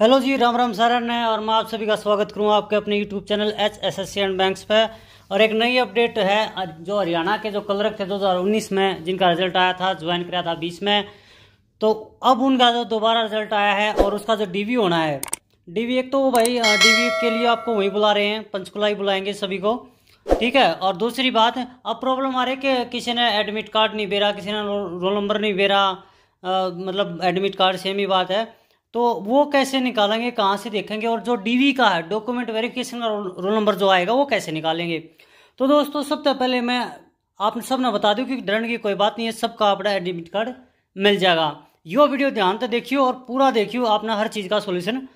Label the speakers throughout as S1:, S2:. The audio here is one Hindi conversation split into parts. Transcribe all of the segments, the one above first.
S1: हेलो जी राम राम सारण है और मैं आप सभी का स्वागत करूं आपके अपने YouTube channel H S S C and bank पे और एक नई अपडेट है जो हरियाणा के जो क्लर्क थे 2019 में जिनका रिजल्ट आया था ज्वाइन कराया था बीस में तो अब उनका जो दोबारा रिजल्ट आया है और उसका जो डीवी होना है डीवी एक तो भाई डीवी के लिए आपको वहीं बुला रहे हैं पंचकुला ही बुलाएंगे सभी को ठीक है और दूसरी बात अब प्रॉब्लम आ रही है कि किसी ने एडमिट कार्ड नहीं बेरा किसी ने रोल नंबर नहीं बेरा मतलब एडमिट कार्ड सेम ही बात है तो वो कैसे निकालेंगे कहाँ से देखेंगे और जो डीवी का है डॉक्यूमेंट वेरिफिकेशन का रोल नंबर जो आएगा वो कैसे निकालेंगे तो दोस्तों सबसे पहले मैं आप सब ने बता दूँ कि डरण की कोई बात नहीं है सबका अपना एडमिट कार्ड मिल जाएगा यो वीडियो ध्यान से देखियो और पूरा देखियो आपने हर चीज़ का सोल्यूशन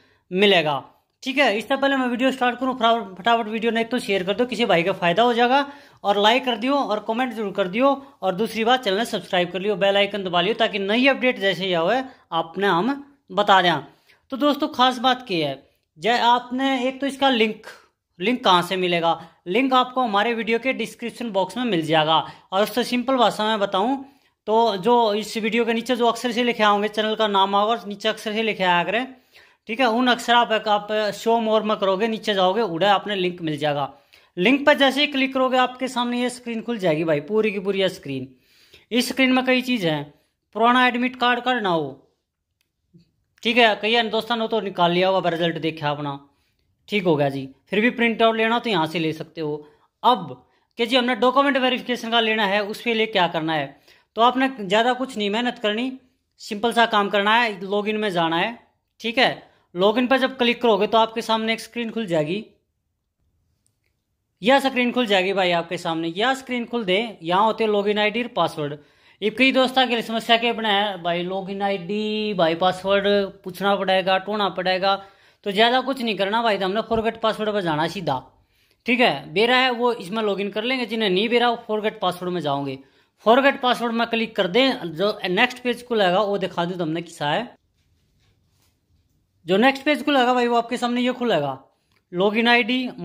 S1: मिलेगा ठीक है इससे पहले मैं वीडियो स्टार्ट करूँ फटाफट वीडियो नहीं तो शेयर कर दो किसी भाई का फायदा हो जाएगा और लाइक कर दियो और कमेंट जरूर कर दियो और दूसरी बात चैनल सब्सक्राइब कर लियो बेल आइकन दबा लियो ताकि नई अपडेट जैसे ही आवे आपने हम बता दें तो दोस्तों खास बात की है जय आपने एक तो इसका लिंक लिंक कहाँ से मिलेगा लिंक आपको हमारे वीडियो के डिस्क्रिप्शन बॉक्स में मिल जाएगा और उससे सिंपल भाषा में बताऊँ तो जो इस वीडियो के नीचे जो अक्षर से लिखे आओगे चैनल का नाम होगा नीचे अक्षर से लिखे आया करें ठीक है उन अक्षरा पर आप शो मोर में करोगे नीचे जाओगे उड़ा आपने लिंक मिल जाएगा लिंक पर जैसे ही क्लिक करोगे आपके सामने ये स्क्रीन खुल जाएगी भाई पूरी की पूरी स्क्रीन इस स्क्रीन में कई चीज़ है पुराना एडमिट कार्ड का ना हो ठीक है कई दोस्तों ने तो निकाल लिया होगा रिजल्ट देखा अपना ठीक हो गया जी फिर भी प्रिंट आउट लेना तो यहाँ से ले सकते हो अब कि जी हमने डॉक्यूमेंट वेरिफिकेशन का लेना है उसके लिए क्या करना है तो आपने ज़्यादा कुछ नहीं मेहनत करनी सिंपल सा काम करना है लॉगिन में जाना है ठीक है लॉगिन पर जब क्लिक करोगे तो आपके सामने एक स्क्रीन खुल जाएगी यह स्क्रीन खुल जाएगी भाई आपके सामने यह स्क्रीन खुल दे यहाँ होते लॉग इन आई और पासवर्ड एक कई दोस्त आगे समस्या के बना है भाई आई डी भाई पासवर्ड पूछना पड़ेगा टोना पड़ेगा तो ज़्यादा कुछ नहीं करना भाई तो हमने फॉरगेट पासवर्ड पर जाना सीधा ठीक है बेरा है वो इसमें लॉगिन कर लेंगे जिन्हें नहीं बेरा वो फॉरगेट पासवर्ड में जाओगे फॉरगेट पासवर्ड में क्लिक कर दें जो नेक्स्ट पेज लगेगा वो दिखा दूँ तुमने तो किसा है जो नेक्स्ट पेज खुलेगा भाई वो आपके सामने ये खुलेगा लॉग इन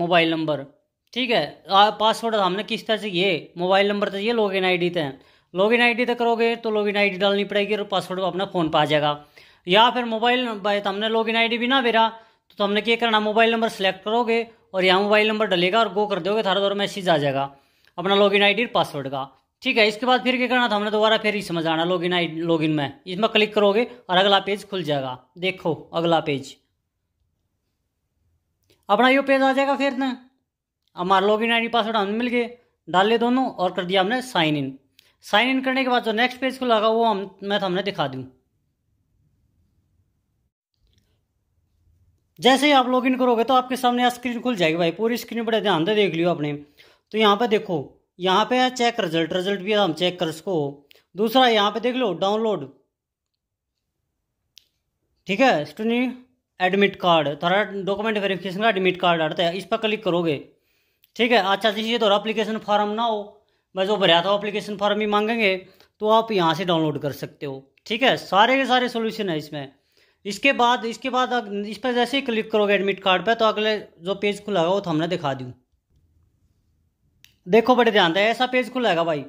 S1: मोबाइल नंबर ठीक है पासवर्ड हमने किस तरह से ये मोबाइल नंबर तो ये आई डी थे इन आई तक करोगे तो लॉगिन आईडी डालनी पड़ेगी और पासवर्ड तो अपना फ़ोन पर आ जाएगा या फिर मोबाइल भाई तो हमने इन आई भी ना मेरा तो हमने क्या करना मोबाइल नंबर सेलेक्ट करोगे और यहाँ मोबाइल नंबर डलेगा और गो कर दोगे थारा दौर मैसेज आ जाएगा अपना लॉग इन और पासवर्ड का ठीक है इसके बाद फिर क्या करना था हमने दोबारा फिर ही समझ आना लॉगिन आई लॉगिन में इसमें क्लिक करोगे और अगला पेज खुल जाएगा देखो अगला पेज अपना यो पेज आ जाएगा फिर ना हमारा लॉगिन आईडी पासवर्ड हमें मिल गए डाल लिए दोनों और कर दिया हमने साइन इन साइन इन करने के बाद जो नेक्स्ट पेज को लगा वो हम मैं तो हमने दिखा दूँ जैसे ही आप लॉगिन करोगे तो आपके सामने स्क्रीन खुल जाएगी भाई पूरी स्क्रीन बड़े ध्यान से देख लियो अपने तो यहाँ पर देखो यहाँ पे है चेक रिजल्ट रिजल्ट भी हम चेक कर इसको दूसरा यहाँ पे देख लो डाउनलोड ठीक है स्टूडेंट एडमिट कार्ड थोड़ा डॉक्यूमेंट वेरिफिकेशन का एडमिट कार्ड आता है इस पर क्लिक करोगे ठीक है अच्छा चाहिए तो अप्लीकेशन फॉर्म ना हो मैं जो भरा था अप्लीकेशन फॉर्म ही मांगेंगे तो आप यहाँ से डाउनलोड कर सकते हो ठीक है सारे के सारे सोल्यूशन है इसमें इसके बाद इसके बाद इस पर जैसे ही क्लिक करोगे एडमिट कार्ड पर तो अगले जो पेज खुला होगा वो तो हमने दिखा दूँ देखो बड़े ध्यान से ऐसा पेज खुलेगा भाई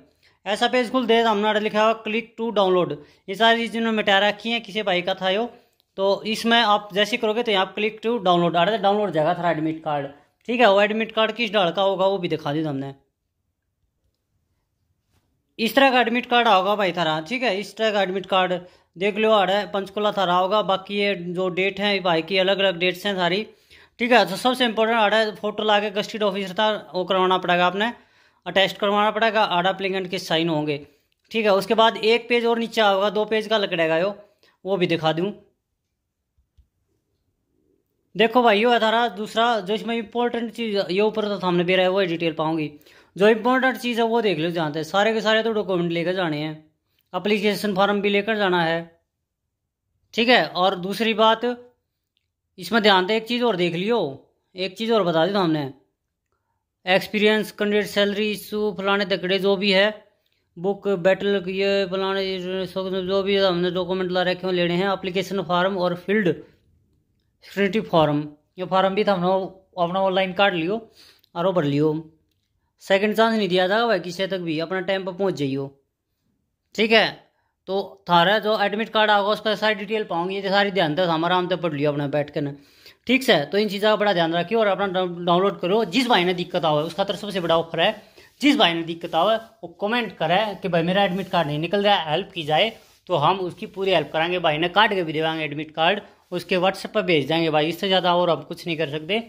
S1: ऐसा पेज खुल दे हमने लिखा हुआ क्लिक टू डाउनलोड ये सारी चीज़ मैंने मिटा रखी है किसी भाई का था यो तो इसमें आप जैसे करोगे तो यहाँ क्लिक टू डाउनलोड आ रहा डाउनलोड जाएगा था एडमिट कार्ड ठीक है वो एडमिट कार्ड किस डाल का होगा वो भी दिखा दी हमने इस तरह का एडमिट कार्ड होगा भाई थारा ठीक है इस तरह का एडमिट कार्ड देख लो आ रहा है पंचकुला थारा होगा बाकी ये जो डेट है भाई की अलग अलग डेट्स हैं सारी ठीक है तो सबसे इंपॉर्टेंट आ रहा है फोटो ला के गस्टेड ऑफिसर था वो करवाना पड़ेगा आपने अटैच करवाना पड़ेगा आड़ा प्लिंगेंट के साइन होंगे ठीक है उसके बाद एक पेज और नीचे होगा दो पेज का लकड़ेगा यो वो भी दिखा दूँ देखो भाई यो अधारा दूसरा जो इसमें इंपॉर्टेंट चीज़ ये ऊपर तो सामने भी रहा है वो डिटेल पाऊंगी जो इंपॉर्टेंट चीज़ है वो देख लो जानते हैं सारे के सारे तो डॉक्यूमेंट लेकर जाने हैं अप्लीकेशन फॉर्म भी लेकर जाना है ठीक है और दूसरी बात इसमें ध्यान दे एक चीज़ और देख लियो एक चीज़ और बता दी हमने एक्सपीरियंस कैंडिडेट सैलरी इशू फलाने तकड़े जो भी है बुक बैटल ये फलाने जो भी हमने डॉक्यूमेंट ला रखे हैं लेने हैं अप्लीकेशन फार्म और फील्ड सिक्योरिटी फार्म ये फार्म भी था तो हमने अपना ऑनलाइन काट लियो और भर लियो सेकंड चांस नहीं दिया जाएगा भाई किसी तक भी अपना टाइम पर पहुंच जाइयो ठीक है तो थारा जो एडमिट कार्ड आएगा उस पर सारी डिटेल पाऊंगी ये सारी ध्यान था हमारा आम तो पढ़ लियो अपना बैठ कर ठीक से तो इन चीज़ों का बड़ा ध्यान रखियो और अपना डाउनलोड करो जिस भाई ने दिक्कत आओ उसका तरफ तो सबसे बड़ा ऑफर है जिस भाई ने दिक्कत आओ वो कमेंट करे कि भाई मेरा एडमिट कार्ड नहीं निकल रहा है हेल्प की जाए तो हम उसकी पूरी हेल्प कराएंगे भाई ने काट के भी देवाएंगे एडमिट कार्ड उसके व्हाट्सएप पर भेज देंगे भाई इससे ज़्यादा और हम कुछ नहीं कर सकते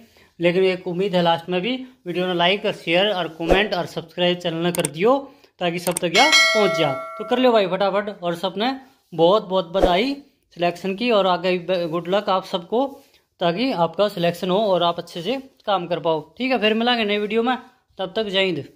S1: लेकिन एक उम्मीद है लास्ट में भी वीडियो ने लाइक और शेयर और कमेंट और सब्सक्राइब चैनल कर दियो ताकि सब तक यहाँ पहुँच जाए तो कर लो भाई फटाफट और सबने बहुत बहुत बधाई सिलेक्शन की और आगे गुड लक आप सबको ताकि आपका सिलेक्शन हो और आप अच्छे से काम कर पाओ ठीक है फिर मिलांगे नई वीडियो में तब तक जय हिंद